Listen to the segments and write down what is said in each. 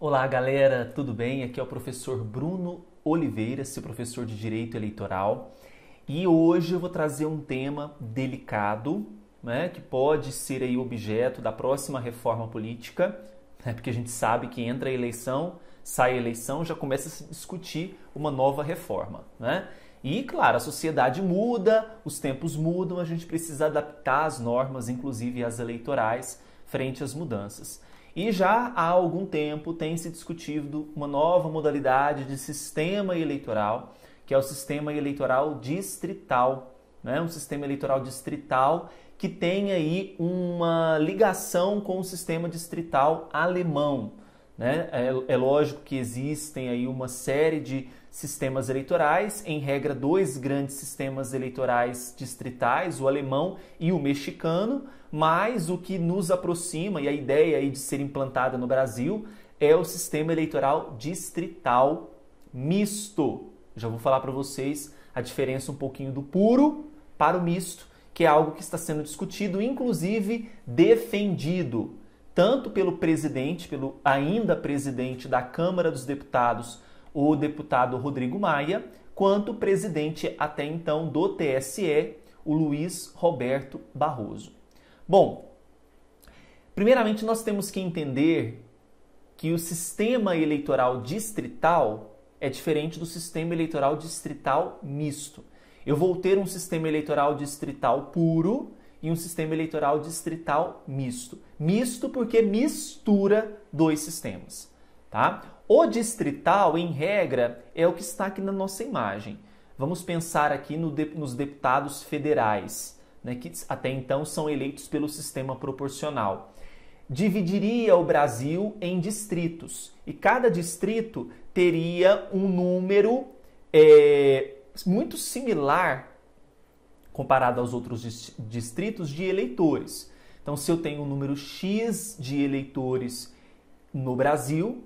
Olá, galera, tudo bem? Aqui é o professor Bruno Oliveira, seu professor de Direito Eleitoral, e hoje eu vou trazer um tema delicado, né, que pode ser aí objeto da próxima reforma política, né, porque a gente sabe que entra a eleição, sai a eleição, já começa a se discutir uma nova reforma, né? E claro, a sociedade muda, os tempos mudam, a gente precisa adaptar as normas, inclusive as eleitorais, frente às mudanças. E já há algum tempo tem se discutido uma nova modalidade de sistema eleitoral, que é o sistema eleitoral distrital, né? um sistema eleitoral distrital que tem aí uma ligação com o sistema distrital alemão. Né? É, é lógico que existem aí uma série de sistemas eleitorais, em regra, dois grandes sistemas eleitorais distritais, o alemão e o mexicano, mas o que nos aproxima e a ideia aí de ser implantada no Brasil é o sistema eleitoral distrital misto. Já vou falar para vocês a diferença um pouquinho do puro para o misto, que é algo que está sendo discutido, inclusive defendido tanto pelo presidente, pelo ainda presidente da Câmara dos Deputados, o deputado Rodrigo Maia, quanto o presidente até então do TSE, o Luiz Roberto Barroso. Bom, primeiramente nós temos que entender que o sistema eleitoral distrital é diferente do sistema eleitoral distrital misto. Eu vou ter um sistema eleitoral distrital puro em um sistema eleitoral distrital misto. Misto porque mistura dois sistemas, tá? O distrital, em regra, é o que está aqui na nossa imagem. Vamos pensar aqui no de, nos deputados federais, né, que até então são eleitos pelo sistema proporcional. Dividiria o Brasil em distritos e cada distrito teria um número é, muito similar comparado aos outros distritos de eleitores. Então, se eu tenho um número X de eleitores no Brasil,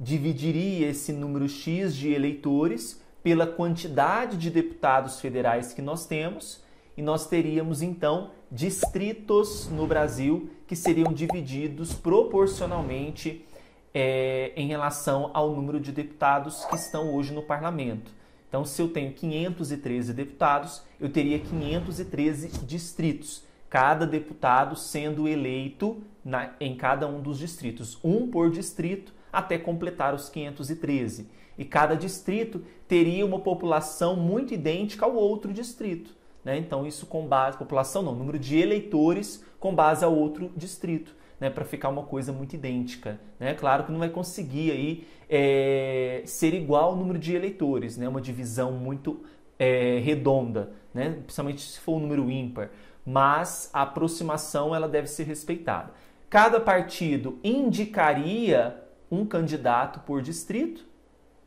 dividiria esse número X de eleitores pela quantidade de deputados federais que nós temos e nós teríamos então distritos no Brasil que seriam divididos proporcionalmente é, em relação ao número de deputados que estão hoje no parlamento. Então, se eu tenho 513 deputados, eu teria 513 distritos, cada deputado sendo eleito na, em cada um dos distritos, um por distrito, até completar os 513. E cada distrito teria uma população muito idêntica ao outro distrito. Né? Então, isso com base, população não, número de eleitores com base ao outro distrito né, para ficar uma coisa muito idêntica. Né? Claro que não vai conseguir aí, é, ser igual o número de eleitores, né? uma divisão muito é, redonda, né? principalmente se for um número ímpar, mas a aproximação ela deve ser respeitada. Cada partido indicaria um candidato por distrito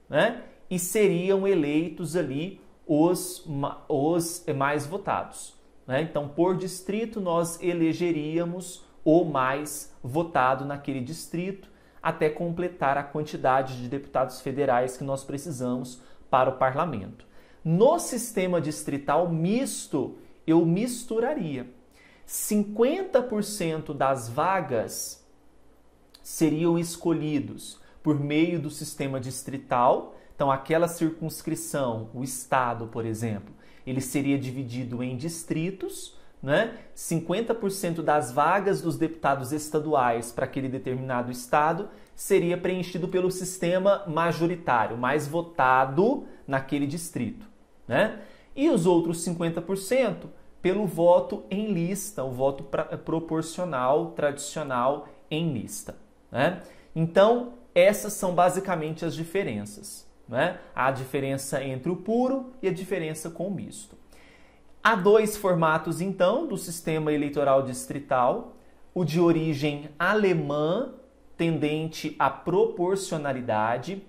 né? e seriam eleitos ali os, os mais votados. Né? Então, por distrito, nós elegeríamos ou mais votado naquele distrito, até completar a quantidade de deputados federais que nós precisamos para o parlamento. No sistema distrital misto, eu misturaria. 50% das vagas seriam escolhidos por meio do sistema distrital. Então, aquela circunscrição, o estado, por exemplo, ele seria dividido em distritos né? 50% das vagas dos deputados estaduais para aquele determinado estado seria preenchido pelo sistema majoritário, mais votado naquele distrito, né? E os outros 50% pelo voto em lista, o voto proporcional, tradicional em lista, né? Então, essas são basicamente as diferenças, né? A diferença entre o puro e a diferença com o misto. Há dois formatos, então, do sistema eleitoral distrital: o de origem alemã, tendente à proporcionalidade.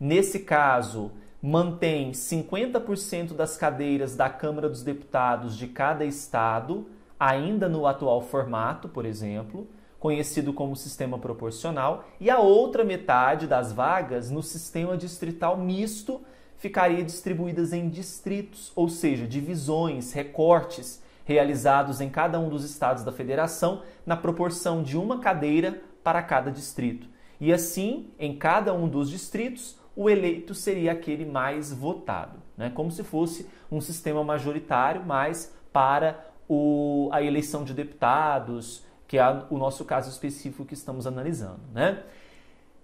Nesse caso, mantém 50% das cadeiras da Câmara dos Deputados de cada estado, ainda no atual formato, por exemplo, conhecido como sistema proporcional, e a outra metade das vagas no sistema distrital misto, ficaria distribuídas em distritos, ou seja, divisões, recortes realizados em cada um dos estados da federação na proporção de uma cadeira para cada distrito. E assim, em cada um dos distritos, o eleito seria aquele mais votado, né? como se fosse um sistema majoritário, mas para o, a eleição de deputados, que é o nosso caso específico que estamos analisando. Né?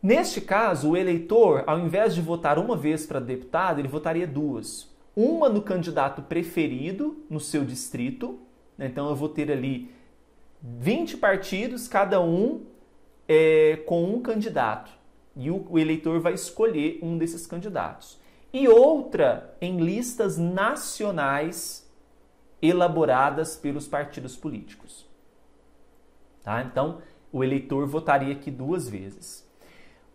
Neste caso, o eleitor, ao invés de votar uma vez para deputado, ele votaria duas. Uma no candidato preferido no seu distrito, né? então eu vou ter ali 20 partidos, cada um é, com um candidato. E o, o eleitor vai escolher um desses candidatos. E outra em listas nacionais elaboradas pelos partidos políticos. Tá? Então, o eleitor votaria aqui duas vezes.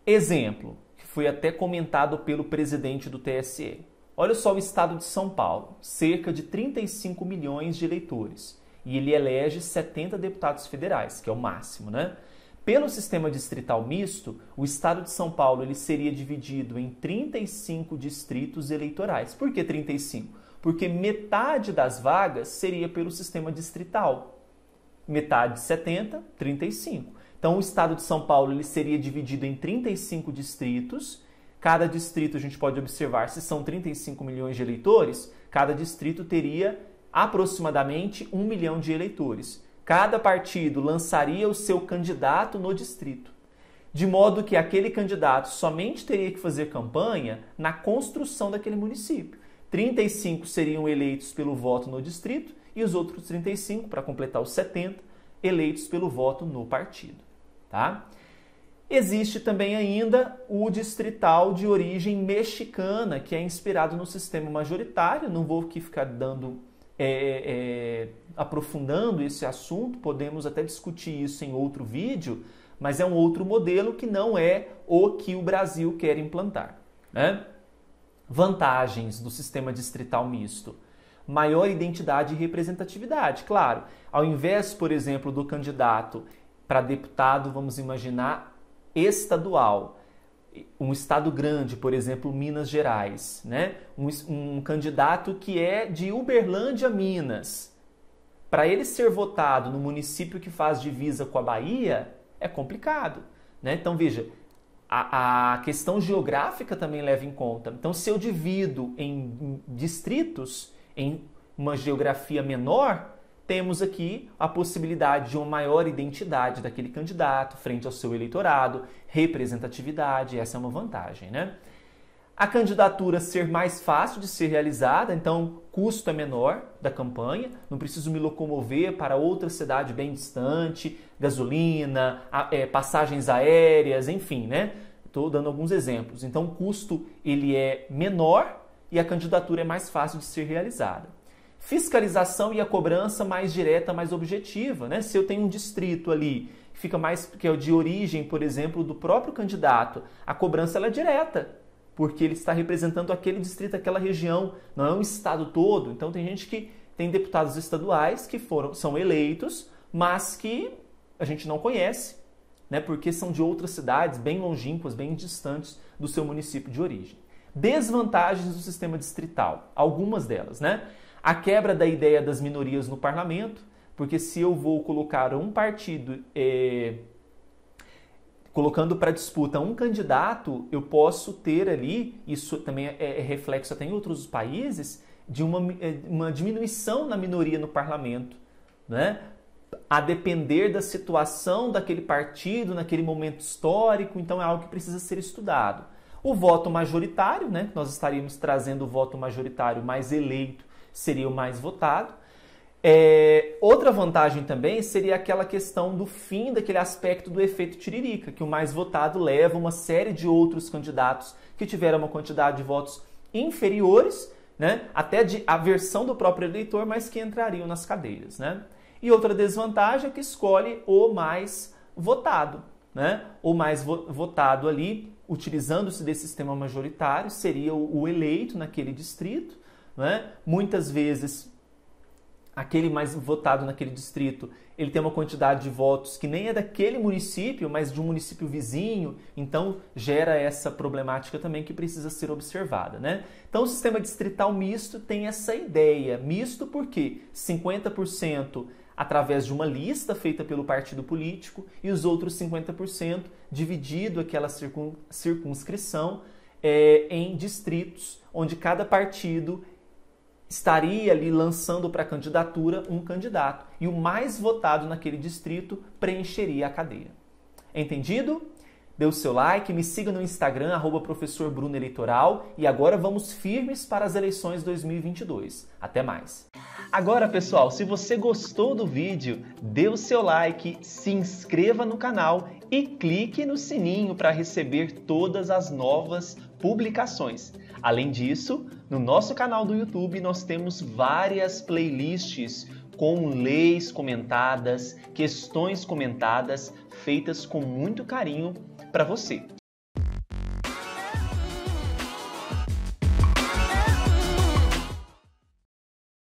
Exemplo, que foi até comentado pelo presidente do TSE. Olha só o estado de São Paulo, cerca de 35 milhões de eleitores, e ele elege 70 deputados federais, que é o máximo, né? Pelo sistema distrital misto, o estado de São Paulo ele seria dividido em 35 distritos eleitorais. Por que 35? Porque metade das vagas seria pelo sistema distrital. Metade 70, 35. Então, o estado de São Paulo ele seria dividido em 35 distritos. Cada distrito, a gente pode observar, se são 35 milhões de eleitores, cada distrito teria aproximadamente 1 milhão de eleitores. Cada partido lançaria o seu candidato no distrito. De modo que aquele candidato somente teria que fazer campanha na construção daquele município. 35 seriam eleitos pelo voto no distrito e os outros 35, para completar os 70, eleitos pelo voto no partido tá? Existe também ainda o distrital de origem mexicana, que é inspirado no sistema majoritário. Não vou aqui ficar dando, é, é, aprofundando esse assunto, podemos até discutir isso em outro vídeo, mas é um outro modelo que não é o que o Brasil quer implantar. Né? Vantagens do sistema distrital misto maior identidade e representatividade. Claro, ao invés, por exemplo, do candidato para deputado, vamos imaginar, estadual. Um estado grande, por exemplo, Minas Gerais, né? um, um candidato que é de Uberlândia, Minas. Para ele ser votado no município que faz divisa com a Bahia, é complicado. Né? Então, veja, a, a, questão geográfica também leva em conta. Então, se eu divido em distritos, em uma geografia menor, temos aqui a possibilidade de uma maior identidade daquele candidato frente ao seu eleitorado, representatividade, essa é uma vantagem, né? A candidatura ser mais fácil de ser realizada, então custo é menor da campanha, não preciso me locomover para outra cidade bem distante, gasolina, é, passagens aéreas, enfim, né? Estou dando alguns exemplos. Então o custo ele é menor e a candidatura é mais fácil de ser realizada fiscalização e a cobrança mais direta, mais objetiva. Né? Se eu tenho um distrito ali que fica mais que é de origem, por exemplo, do próprio candidato, a cobrança ela é direta, porque ele está representando aquele distrito, aquela região, não é um estado todo. Então tem gente que tem deputados estaduais que foram são eleitos, mas que a gente não conhece, né? Porque são de outras cidades bem longínquas, bem distantes do seu município de origem. Desvantagens do sistema distrital, algumas delas, né? A quebra da ideia das minorias no parlamento, porque se eu vou colocar um partido é, colocando para disputa um candidato, eu posso ter ali, isso também é, é reflexo até em outros países, de uma, é, uma diminuição na minoria no parlamento. Né? a depender da situação daquele partido naquele momento histórico, então é algo que precisa ser estudado. O voto majoritário, né? Nós estaríamos trazendo o voto majoritário mais eleito seria o mais votado. É, outra vantagem também seria aquela questão do fim daquele aspecto do efeito tiririca, que o mais votado leva uma série de outros candidatos que tiveram uma quantidade de votos inferiores, né, até de aversão do próprio eleitor, mas que entrariam nas cadeiras. Né? E outra desvantagem é que escolhe o mais votado. Né? O mais vo votado ali, utilizando-se desse sistema majoritário, seria o eleito naquele distrito. Né? Muitas vezes, aquele mais votado naquele distrito, ele tem uma quantidade de votos que nem é daquele município, mas de um município vizinho, então gera essa problemática também que precisa ser observada, né? Então o sistema distrital misto tem essa ideia, misto porque 50% através de uma lista feita pelo partido político e os outros 50% dividido aquela circun circunscrição é, em distritos onde cada partido estaria ali lançando para a candidatura um candidato e o mais votado naquele distrito preencheria a cadeira. Entendido? Dê o seu like, me siga no Instagram, arroba professor Bruno Eleitoral, e agora vamos firmes para as eleições 2022. Até mais! Agora, pessoal, se você gostou do vídeo, dê o seu like, se inscreva no canal e clique no sininho para receber todas as novas publicações. Além disso, no nosso canal do YouTube, nós temos várias playlists com leis comentadas, questões comentadas, feitas com muito carinho para você.